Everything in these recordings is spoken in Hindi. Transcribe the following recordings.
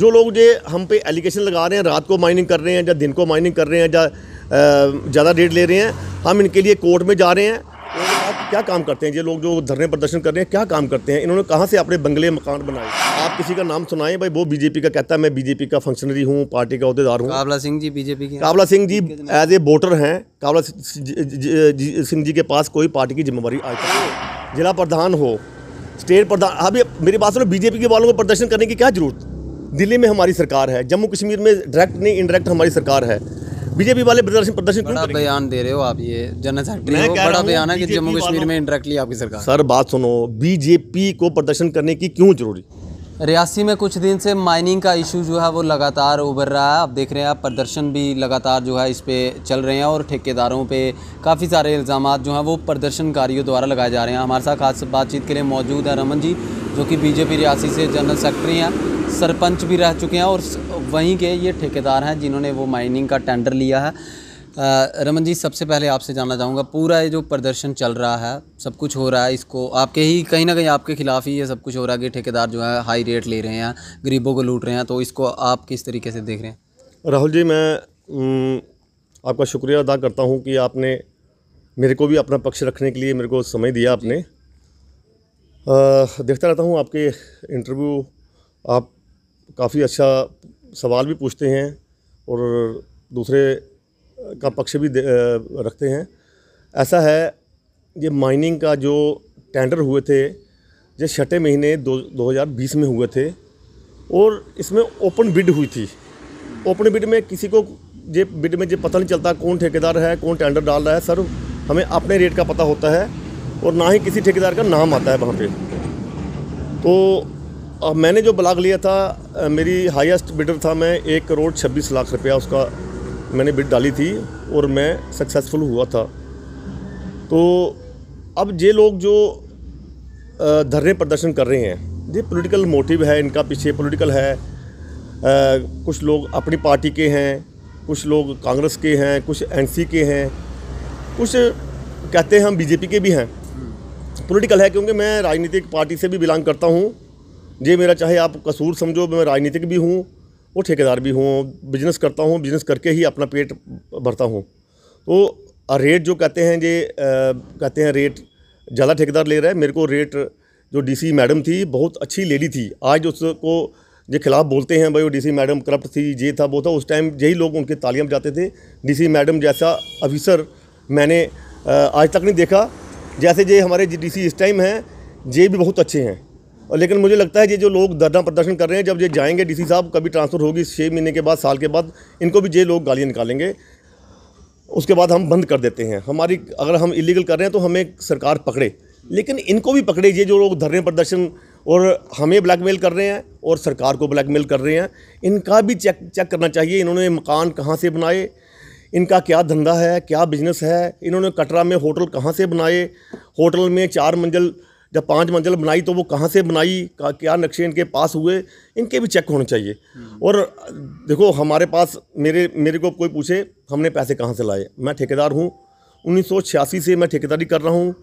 जो लोग ये हम पे एलिगेशन लगा रहे हैं रात को माइनिंग कर रहे हैं या दिन को माइनिंग कर रहे हैं या ज़्यादा रेट ले रहे हैं हम इनके लिए कोर्ट में जा रहे हैं आप क्या काम करते हैं ये लोग जो धरने प्रदर्शन कर रहे हैं क्या काम करते हैं इन्होंने कहाँ से अपने बंगले मकान बनाए आप किसी का नाम सुनाएं भाई वो बीजेपी का कहता है मैं बीजेपी का फंक्शनरी हूँ पार्टी का अहदेदार हूँ कावला सिंह जी बीजेपी के Kawla Singh ji as a voter हैं कावला सिंह जी के पास कोई पार्टी की जिम्मेवारी आज तक जिला प्रधान हो स्टेट प्रधान अभी मेरी बात सुनो बीजेपी के वालों को प्रदर्शन करने की क्या जरूरत है दिल्ली में हमारी सरकार है जम्मू कश्मीर में डायरेक्ट नहीं इनडायरेक्ट हमारी सरकार है बीजेपी वाले प्रदर्शन प्रदर्शन बड़ा बयान दे रहे हो आप ये जनता बड़ा बयान है कि जम्मू कश्मीर में इंडायरेक्टली आपकी सरकार सर बात सुनो बीजेपी को प्रदर्शन करने की क्यों जरूरी रियासी में कुछ दिन से माइनिंग का इशू जो है वो लगातार उभर रहा है आप देख रहे हैं आप प्रदर्शन भी लगातार जो है इस पर चल रहे हैं और ठेकेदारों पे काफ़ी सारे इल्ज़ाम जो हैं वो प्रदर्शनकारियों द्वारा लगाए जा रहे हैं हमारे साथ खास बातचीत के लिए मौजूद है रमन जी जो कि बीजेपी रियासी से जनरल सेक्रेटरी हैं सरपंच भी रह चुके हैं और वहीं के ये ठेकेदार हैं जिन्होंने वो माइनिंग का टेंडर लिया है रमन जी सबसे पहले आपसे जानना चाहूँगा पूरा ये जो प्रदर्शन चल रहा है सब कुछ हो रहा है इसको आपके ही कहीं ना कहीं आपके खिलाफ ही ये सब कुछ हो रहा है कि ठेकेदार जो है हाई रेट ले रहे हैं गरीबों को लूट रहे हैं तो इसको आप किस तरीके से देख रहे हैं राहुल जी मैं आपका शुक्रिया अदा करता हूँ कि आपने मेरे को भी अपना पक्ष रखने के लिए मेरे को समय दिया आपने देखता रहता हूँ आपके इंटरव्यू आप काफ़ी अच्छा सवाल भी पूछते हैं और दूसरे का पक्ष भी रखते हैं ऐसा है ये माइनिंग का जो टेंडर हुए थे जो छठे महीने दो दो हज़ार बीस में हुए थे और इसमें ओपन बिड हुई थी ओपन बिड में किसी को ये बिड में जो पता नहीं चलता कौन ठेकेदार है कौन टेंडर डाल रहा है सर हमें अपने रेट का पता होता है और ना ही किसी ठेकेदार का नाम आता है वहाँ पे तो मैंने जो ब्लाग लिया था मेरी हाईएस्ट बिडर था मैं एक करोड़ छब्बीस लाख रुपया उसका मैंने बिड डाली थी और मैं सक्सेसफुल हुआ था तो अब ये लोग जो धरने प्रदर्शन कर रहे हैं ये पॉलिटिकल मोटिव है इनका पीछे पॉलिटिकल है आ, कुछ लोग अपनी पार्टी के हैं कुछ लोग कांग्रेस के हैं कुछ एनसी के हैं कुछ कहते हैं हम बीजेपी के भी हैं पॉलिटिकल है क्योंकि मैं राजनीतिक पार्टी से भी बिलोंग करता हूँ ये मेरा चाहे आप कसूर समझो मैं राजनीतिक भी हूँ और ठेकेदार भी हूँ बिजनेस करता हूँ बिजनेस करके ही अपना पेट भरता हूँ तो रेट जो कहते हैं ये कहते हैं रेट ज़्यादा ठेकेदार ले रहा है मेरे को रेट जो डीसी मैडम थी बहुत अच्छी लेडी थी आज उसको जो खिलाफ़ बोलते हैं भाई वो डीसी मैडम करप्ट थी ये था वो था उस टाइम यही लोग उनके तालियां जाते थे डीसी मैडम जैसा अफिसर मैंने आज तक नहीं देखा जैसे जे हमारे डी सी इस टाइम हैं जे भी बहुत अच्छे हैं और लेकिन मुझे लगता है ये जो लोग धरना प्रदर्शन कर रहे हैं जब ये जाएंगे डीसी साहब कभी ट्रांसफ़र होगी छः महीने के बाद साल के बाद इनको भी ये लोग गालियाँ निकालेंगे उसके बाद हम बंद कर देते हैं हमारी अगर हम इलीगल कर रहे हैं तो हमें सरकार पकड़े लेकिन इनको भी पकड़े ये जो लोग धरने प्रदर्शन और हमें ब्लैकमेल कर रहे हैं और सरकार को ब्लैकमेल कर रहे हैं इनका भी चेक चेक करना चाहिए इन्होंने मकान कहाँ से बनाए इनका क्या धंधा है क्या बिजनेस है इन्होंने कटरा में होटल कहाँ से बनाए होटल में चार मंजिल जब पांच मंजिल बनाई तो वो कहाँ से बनाई क्या नक्शे इनके पास हुए इनके भी चेक होने चाहिए हम्म। और देखो हमारे पास मेरे मेरे को कोई पूछे हमने पैसे कहाँ से लाए मैं ठेकेदार हूँ उन्नीस से मैं ठेकेदारी कर रहा हूँ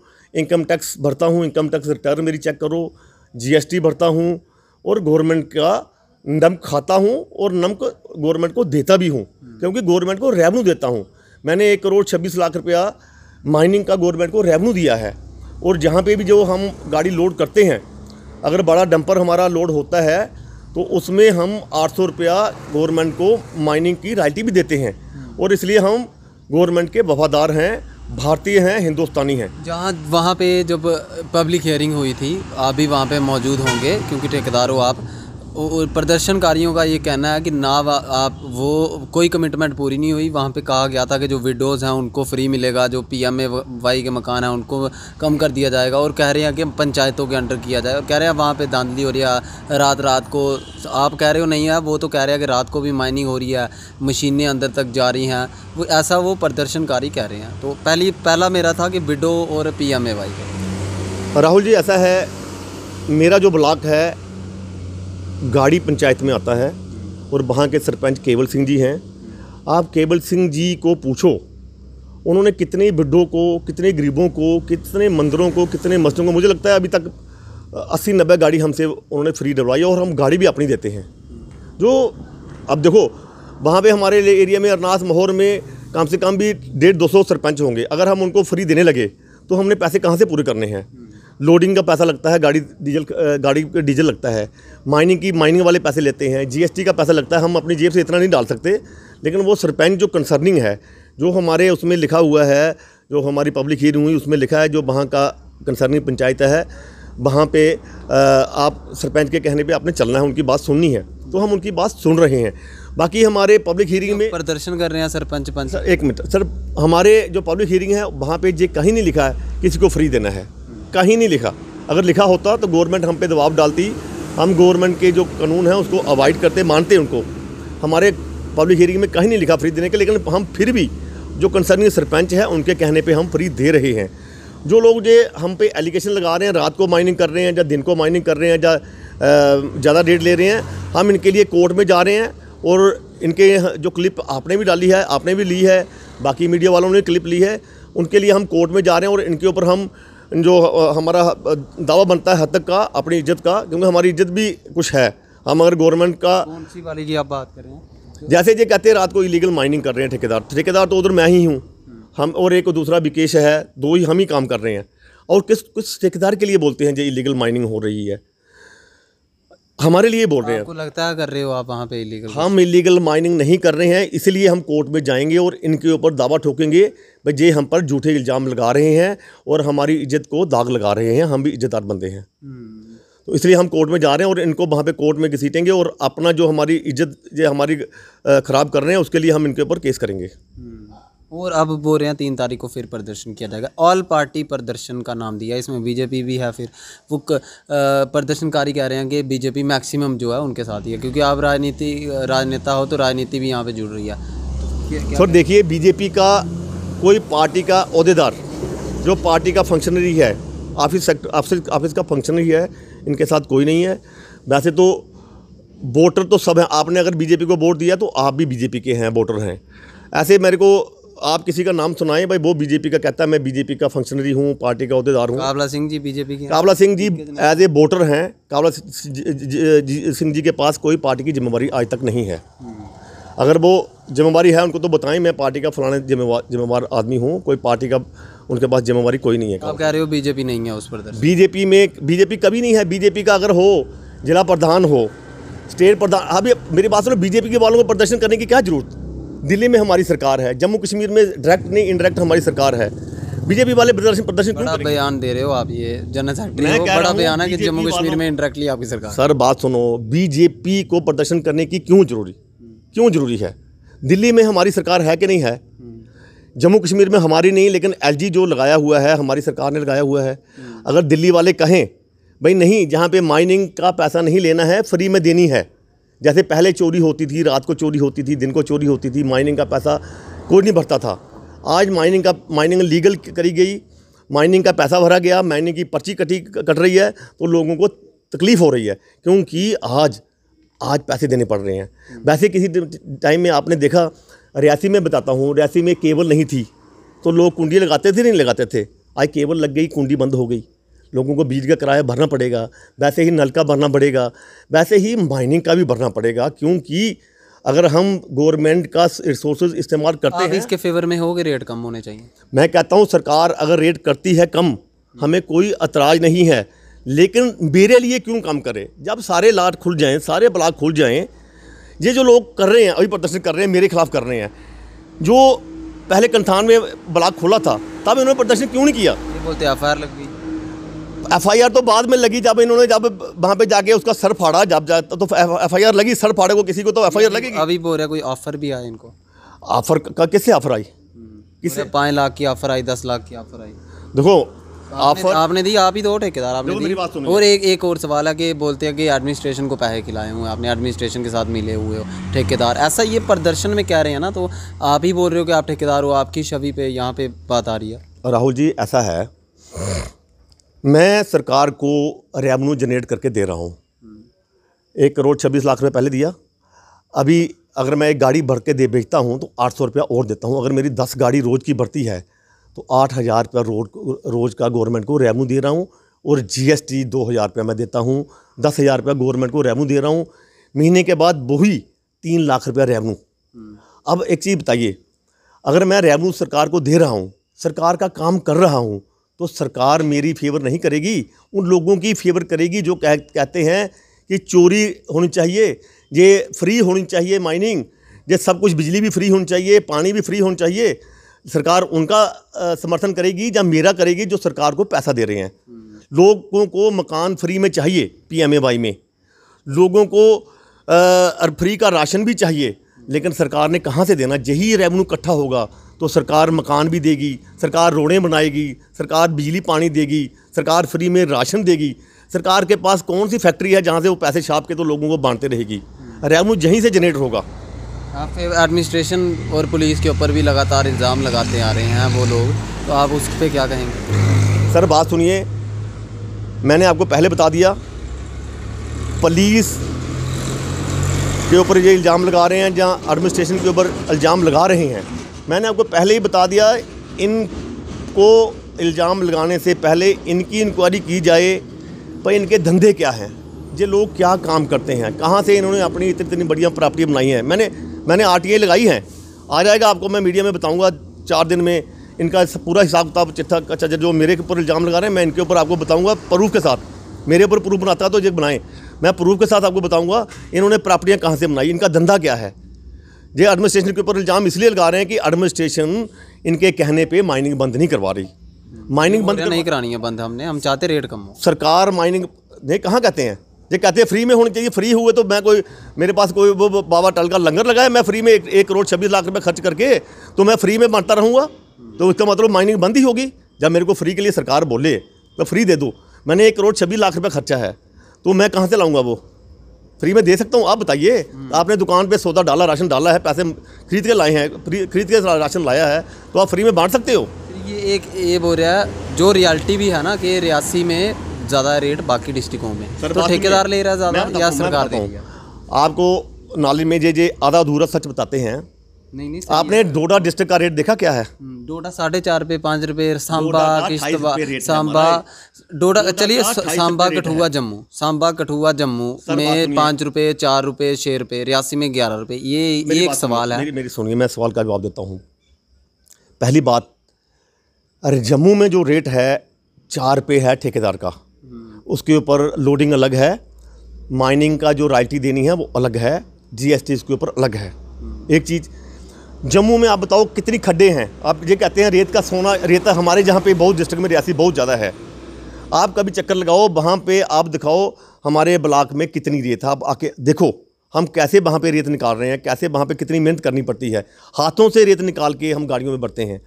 इनकम टैक्स भरता हूँ इनकम टैक्स रिटर्न मेरी चेक करो जी भरता हूँ और गवर्नमेंट का नमक खाता हूँ और नमक गवर्नमेंट को देता भी हूँ क्योंकि गवर्नमेंट को रेवन्यू देता हूँ मैंने एक करोड़ छब्बीस लाख रुपया माइनिंग का गवर्नमेंट को रेवेन्यू दिया है और जहाँ पे भी जो हम गाड़ी लोड करते हैं अगर बड़ा डंपर हमारा लोड होता है तो उसमें हम आठ सौ रुपया गवर्नमेंट को माइनिंग की रायल्टी भी देते हैं और इसलिए हम गवर्नमेंट के वफादार हैं भारतीय हैं हिंदुस्तानी हैं जहाँ वहाँ पे जब पब्लिक हियरिंग हुई थी आप भी वहाँ पे मौजूद होंगे क्योंकि ठेकेदार हो आप प्रदर्शनकारियों का ये कहना है कि ना आप वो कोई कमिटमेंट पूरी नहीं हुई वहाँ पे कहा गया था कि जो विडोज़ हैं उनको फ्री मिलेगा जो पी एम ए वाई के मकान हैं उनको कम कर दिया जाएगा और कह रहे हैं कि पंचायतों के अंडर किया जाए और कह रहे हैं वहाँ पे धांधली हो रही है रात रात को आप कह रहे हो नहीं है वो तो कह रहे हैं कि रात को भी माइनिंग हो रही है मशीनें अंदर तक जा रही हैं वो ऐसा वो प्रदर्शनकारी कह रहे हैं तो पहली पहला मेरा था कि विडो और P M A Y Rahul ji ऐसा है मेरा जो ब्लॉक है गाड़ी पंचायत में आता है और वहाँ के सरपंच केवल सिंह जी हैं आप केवल सिंह जी को पूछो उन्होंने कितने बिड्ढों को कितने गरीबों को कितने मंदिरों को कितने मस्जिदों को मुझे लगता है अभी तक अस्सी नब्बे गाड़ी हमसे उन्होंने फ्री डलवाई और हम गाड़ी भी अपनी देते हैं जो अब देखो वहाँ पे हमारे एरिया में अरनाथ महोर में कम से कम भी डेढ़ दो सौ सरपंच होंगे अगर हम उनको फ्री देने लगे तो हमने पैसे कहाँ से पूरे करने हैं लोडिंग का पैसा लगता है गाड़ी डीजल गाड़ी डीजल लगता है माइनिंग की माइनिंग वाले पैसे लेते हैं जीएसटी का पैसा लगता है हम अपनी जेब से इतना नहीं डाल सकते लेकिन वो सरपंच जो कंसर्निंग है जो हमारे उसमें लिखा हुआ है जो हमारी पब्लिक हीर हुई उसमें लिखा है जो वहाँ का कंसर्निंग पंचायत है वहाँ पर आप सरपंच के कहने पर आपने चलना है उनकी बात सुननी है तो हम उनकी बात सुन रहे हैं बाकी हमारे पब्लिक हियरिंग में प्रदर्शन कर रहे हैं सरपंच पंच सर एक मिनट सर हमारे जो पब्लिक हियरिंग है वहाँ पे ये कहीं नहीं लिखा है किसी को फ्री देना है कहीं नहीं लिखा अगर लिखा होता तो गवर्नमेंट हम पे दबाव डालती हम गवर्नमेंट के जो कानून हैं उसको अवॉइड करते मानते उनको हमारे पब्लिक हेयरिंग में कहीं नहीं लिखा फ्री देने के लेकिन हम फिर भी जो कंसर्निंग सरपंच है उनके कहने पर हम फ्री दे रहे हैं जो लोग ये हम पे एलिगेशन लगा रहे हैं रात को माइनिंग कर रहे हैं या दिन को माइनिंग कर रहे हैं या ज़्यादा रेट ले रहे हैं हम इनके लिए कोर्ट में जा रहे हैं और इनके जो क्लिप आपने भी डाली है आपने भी ली है बाकी मीडिया वालों ने क्लिप ली है उनके लिए हम कोर्ट में जा रहे हैं और इनके ऊपर हम जो हमारा दावा बनता है हद तक का अपनी इज्जत का क्योंकि हमारी इज्जत भी कुछ है हम अगर गवर्नमेंट का कौन सी वाली जी आप बात कर रहे हैं जैसे ये कहते हैं रात को इलीगल माइनिंग कर रहे हैं ठेकेदार ठेकेदार तो उधर मैं ही हूँ हम और एक और दूसरा विकेश है दो ही हम ही काम कर रहे हैं और किस किस ठेकेदार के लिए बोलते हैं जो इलीगल माइनिंग हो रही है हमारे लिए बोल रहे हैं आपको लगता है कर रहे हो आप वहाँ पे इलीगल हम इलीगल माइनिंग नहीं कर रहे हैं इसलिए हम कोर्ट में जाएंगे और इनके ऊपर दावा ठोकेंगे भाई ये हम पर झूठे इल्ज़ाम लगा रहे हैं और हमारी इज्जत को दाग लगा रहे हैं हम भी इज्जतदार बंदे हैं हम्म। तो इसलिए हम कोर्ट में जा रहे हैं और इनको वहाँ पर कोर्ट में घसीटेंगे और अपना जो हमारी इज्जत जो हमारी ख़राब कर रहे हैं उसके लिए हम इनके ऊपर केस करेंगे हम्म। और अब बोल रहे हैं तीन तारीख को फिर प्रदर्शन किया जाएगा ऑल पार्टी प्रदर्शन का नाम दिया इसमें बीजेपी भी है फिर वो प्रदर्शनकारी कह रहे हैं कि बीजेपी मैक्सिमम जो है उनके साथ ही है क्योंकि आप राजनीति राजनेता हो तो राजनीति भी यहाँ पे जुड़ रही है तो सर देखिए बीजेपी का कोई पार्टी का अहदेदार जो पार्टी का फंक्शनरी है ऑफिस सेक्टर ऑफिस ऑफिस का फंक्शनरी है इनके साथ कोई नहीं है वैसे तो वोटर तो सब हैं आपने अगर बीजेपी को वोट दिया तो आप भी बीजेपी के हैं वोटर हैं ऐसे मेरे को आप किसी का नाम सुनाएं भाई वो बीजेपी का कहता है मैं बीजेपी का फंक्शनरी हूँ पार्टी का अहदेदार हूँ कावला सिंह जी बीजेपी के Kawla Singh ji as a voter हैं कावला सिंह जी के पास कोई पार्टी की जिम्मेवारी आज तक नहीं है अगर वो जिम्मेवारी है उनको तो बताएं मैं पार्टी का फलाने जिम्मेवार जिम्मेवार आदमी हूँ कोई पार्टी का उनके पास जिम्मेवारी कोई नहीं है आप कह रहे हो बीजेपी नहीं है उस पर बीजेपी में बीजेपी कभी नहीं है बीजेपी का अगर हो जिला प्रधान हो स्टेट प्रधान अभी मेरी बात सुनो बीजेपी के वालों को प्रदर्शन करने की क्या जरूरत है दिल्ली में हमारी सरकार है जम्मू कश्मीर में डायरेक्ट नहीं इनडायरेक्ट हमारी सरकार है बीजेपी वाले प्रदर्शन प्रदर्शन बड़ा बयान दे रहे हो आप ये जनरल सेक्रेटरी बड़ा बयान है कि जम्मू कश्मीर में इनडायरेक्टली आपकी सरकार सर बात सुनो बीजेपी को प्रदर्शन करने की क्यों जरूरी क्यों जरूरी है दिल्ली में हमारी सरकार है कि नहीं है जम्मू कश्मीर में हमारी नहीं लेकिन एल जो लगाया हुआ है हमारी सरकार ने लगाया हुआ है अगर दिल्ली वाले कहें भाई नहीं जहाँ पे माइनिंग का पैसा नहीं लेना है फ्री में देनी है जैसे पहले चोरी होती थी रात को चोरी होती थी दिन को चोरी होती थी माइनिंग का पैसा कोई नहीं भरता था आज माइनिंग का माइनिंग लीगल करी गई माइनिंग का पैसा भरा गया माइनिंग की पर्ची कटी कट रही है तो लोगों को तकलीफ़ हो रही है क्योंकि आज आज पैसे देने पड़ रहे हैं वैसे किसी टाइम में आपने देखा रियासी में बताता हूँ रियासी में केबल नहीं थी तो लोग कुंडी लगाते थे नहीं लगाते थे आज केबल लग गई कुंडी बंद हो गई लोगों को बिजली का किराया भरना पड़ेगा वैसे ही नल का भरना पड़ेगा वैसे ही माइनिंग का भी भरना पड़ेगा क्योंकि अगर हम गवर्नमेंट का रिसोर्स इस्तेमाल करते हैं इसके फेवर में गए रेट कम होने चाहिए मैं कहता हूँ सरकार अगर रेट करती है कम हमें कोई अतराज नहीं है लेकिन मेरे लिए क्यों काम करे जब सारे लाट खुल जाएं सारे ब्लॉक खुल जाएं ये जो लोग कर रहे हैं अभी प्रदर्शन कर रहे हैं मेरे खिलाफ कर रहे हैं जो पहले कंथान में ब्लॉक खोला था तब इन्होंने प्रदर्शन क्यों नहीं किया बोलते एफ लग गई एफआईआर तो बाद में लगी जब इन्होंने जब वहाँ पे जाके उसका सर फाड़ा जब जाता तो एफआईआर लगी सर फाड़े को किसी को तो एफआईआर लगी अभी बोल रहे कोई ऑफर भी आया इनको ऑफर का किससे ऑफर आई हम्म। किस पाँच लाख की ऑफर आई दस लाख की ऑफर आई देखो आपने, आपने दी आप ही दो ठेकेदार आपने दी और एक एक और सवाल है कि बोलते हैं कि एडमिनिस्ट्रेशन को पैसे खिलाए हुए आपने एडमिनिस्ट्रेशन के साथ मिले हुए हो ठेकेदार ऐसा ये प्रदर्शन में कह रहे हैं ना तो आप ही बोल रहे हो कि आप ठेकेदार हो आपकी छवि पे यहाँ पे बात आ रही है राहुल जी ऐसा है मैं सरकार को रेवन्यू जनरेट करके दे रहा हूँ एक करोड़ छब्बीस लाख रुपए पहले दिया अभी अगर मैं एक गाड़ी भर के दे बेचता हूँ तो आठ सौ रुपया और देता हूँ अगर मेरी दस गाड़ी रोज़ की बढ़ती है तो आठ हज़ार रुपया रोड रोज़ का गवर्नमेंट को रेवन्यू दे रहा हूँ और जी एस टी दो हज़ार रुपया मैं देता हूँ दस हज़ार रुपया गवर्नमेंट को रेवन्यू दे रहा हूँ महीने के बाद वही तीन लाख रुपया रेवन्यू अब एक चीज़ बताइए अगर मैं रेवन्यू सरकार को दे रहा हूँ सरकार का काम कर रहा हूँ तो सरकार मेरी फेवर नहीं करेगी उन लोगों की फेवर करेगी जो कह कहते हैं कि चोरी होनी चाहिए ये फ्री होनी चाहिए माइनिंग ये सब कुछ बिजली भी फ्री होनी चाहिए पानी भी फ्री होना चाहिए सरकार उनका समर्थन करेगी या मेरा करेगी जो सरकार को पैसा दे रहे हैं हम्म। लोगों को मकान फ्री में चाहिए पीएमएवाई में लोगों को फ्री का राशन भी चाहिए लेकिन सरकार ने कहाँ से देना यही रेवेन्यू इकट्ठा होगा तो सरकार मकान भी देगी सरकार रोडें बनाएगी सरकार बिजली पानी देगी सरकार फ्री में राशन देगी सरकार के पास कौन सी फैक्ट्री है जहाँ से वो पैसे छाप के तो लोगों को बांटते रहेगी रेवन्यू यहीं से जनरेट होगा आप हाँ, एडमिनिस्ट्रेशन और पुलिस के ऊपर भी लगातार इल्ज़ाम लगाते आ रहे हैं वो लोग तो आप उस पर क्या कहेंगे सर बात सुनिए मैंने आपको पहले बता दिया पुलिस के ऊपर ये इल्ज़ाम लगा रहे हैं जहाँ एडमिनिस्ट्रेशन के ऊपर इल्ज़ाम लगा रहे हैं मैंने आपको पहले ही बता दिया इनको इल्ज़ाम लगाने से पहले इनकी इंक्वायरी की जाए पर इनके धंधे क्या हैं ये लोग क्या काम करते हैं कहाँ से इन्होंने अपनी इतनी इतनी बढ़िया प्रॉपर्टी बनाई है मैंने मैंने आर लगाई है आ जाएगा आपको मैं मीडिया में बताऊँगा चार दिन में इनका पूरा हिसाब किताब चिट्ठा अच्छा जो मेरे ऊपर इल्ज़ाम लगा रहे हैं मैं इनके ऊपर आपको बताऊँगा प्रूफ के साथ मेरे ऊपर प्रूफ बनाता है तो ये बनाएँ मैं प्रूफ के साथ आपको बताऊँगा इन्होंने प्रॉपर्टियाँ कहाँ से बनाई इनका धंधा क्या है ये एडमिनिस्ट्रेशन के ऊपर इल्ज़ाम इसलिए लगा रहे हैं कि एडमिनिस्ट्रेशन इनके कहने पे माइनिंग बंद नहीं करवा रही माइनिंग बंद नहीं करानी है बंद हमने हम चाहते रेट कम हो सरकार माइनिंग नहीं कहाँ कहते हैं ये कहते हैं फ्री में होनी चाहिए फ्री हुए तो मैं कोई मेरे पास कोई वो बाबा टल का लंगर लगाया मैं फ्री में एक, एक करोड़ छब्बीस लाख रुपये खर्च करके तो मैं फ्री में बांटता रहूँगा तो उसका मतलब माइनिंग बंद ही होगी जब मेरे को फ्री के लिए सरकार बोले तो फ्री दे दो मैंने एक करोड़ छब्बीस लाख रुपये खर्चा है तो मैं कहाँ से लाऊँगा वो फ्री में दे सकता हूँ आप बताइए हम्म। आपने दुकान पे सौदा डाला राशन डाला है पैसे खरीद के लाए हैं खरीद के राशन लाया है तो आप फ्री में बांट सकते हो ये एक ये बोल रहा है जो रियलिटी भी है ना कि रियासी में ज़्यादा रेट बाकी डिस्ट्रिक्टों में तो ठेकेदार ले रहा है ज़्यादा या सरकार आपको नॉलेज में जे जे आधा अधूरा सच बताते हैं नहीं नहीं आपने डोडा डिस्ट्रिक्ट का रेट देखा क्या है हम्म, डोडा साढ़े चार रुपये पाँच रुपये सांबा किश्तवा सांबा डोडा चलिए सांबा कठुआ जम्मू सांबा कठुआ जम्मू में पाँच रुपये चार रुपये छः रुपये रियासी में ग्यारह रुपये ये एक सवाल है मेरी सुनिए मैं सवाल का जवाब देता हूँ पहली बात अरे जम्मू में जो रेट है चार रुपये है ठेकेदार का हम्म। उसके ऊपर लोडिंग अलग है माइनिंग का जो रायल्टी देनी है वो अलग है टी इसके ऊपर अलग है हम्म। एक चीज़ जम्मू में आप बताओ कितनी खड्डे हैं आप ये कहते हैं रेत का सोना रेता हमारे जहाँ पे बहुत डिस्ट्रिक्ट में रियासी बहुत ज़्यादा है आप कभी चक्कर लगाओ वहाँ पे आप दिखाओ हमारे ब्लाक में कितनी रेत है आप आके देखो हम कैसे वहाँ पे रेत निकाल रहे हैं कैसे वहाँ पे कितनी मेहनत करनी पड़ती है हाथों से रेत निकाल के हम गाड़ियों में बढ़ते हैं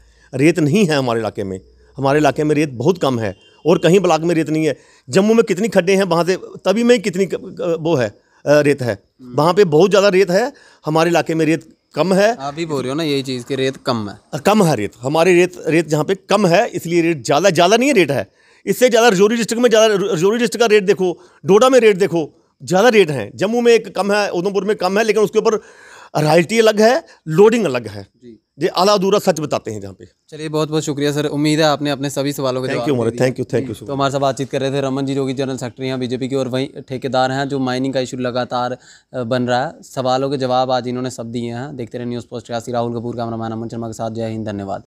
रेत नहीं है हमारे इलाके में हमारे इलाके में रेत बहुत कम है और कहीं ब्लाक में रेत नहीं है जम्मू में कितनी खड्डे हैं वहाँ से तभी में कितनी वो है रेत है वहाँ पे बहुत ज़्यादा रेत है हमारे इलाके में रेत कम है आप ही बोल रहे हो ना यही चीज़ की रेत कम है कम है रेत हमारी रेत रेत जहाँ पे कम है इसलिए रेट ज़्यादा ज़्यादा नहीं रेट है इससे ज़्यादा रजौरी डिस्ट्रिक्ट में ज़्यादा रजौरी डिस्ट्रिक्ट का रेट देखो डोडा में रेट देखो ज़्यादा रेट है जम्मू में एक कम है उधमपुर में कम है लेकिन उसके ऊपर रॉयल्टी अलग है लोडिंग अलग है जी ये आला अधूरा सच बताते हैं जहाँ पे चलिए बहुत बहुत शुक्रिया सर उम्मीद है आपने अपने सभी सवालों के thank you thank you thank you तो हमारे साथ बातचीत कर रहे थे रमन जी जो कि जनरल सेक्रेटरी हैं बीजेपी की और वहीं ठेकेदार हैं जो माइनिंग का इशू लगातार बन रहा है सवालों के जवाब आज इन्होंने सब दिए हैं देखते रहे news post Rahul Kapoor camera man Aman Sharma के साथ जय हिंद धन्यवाद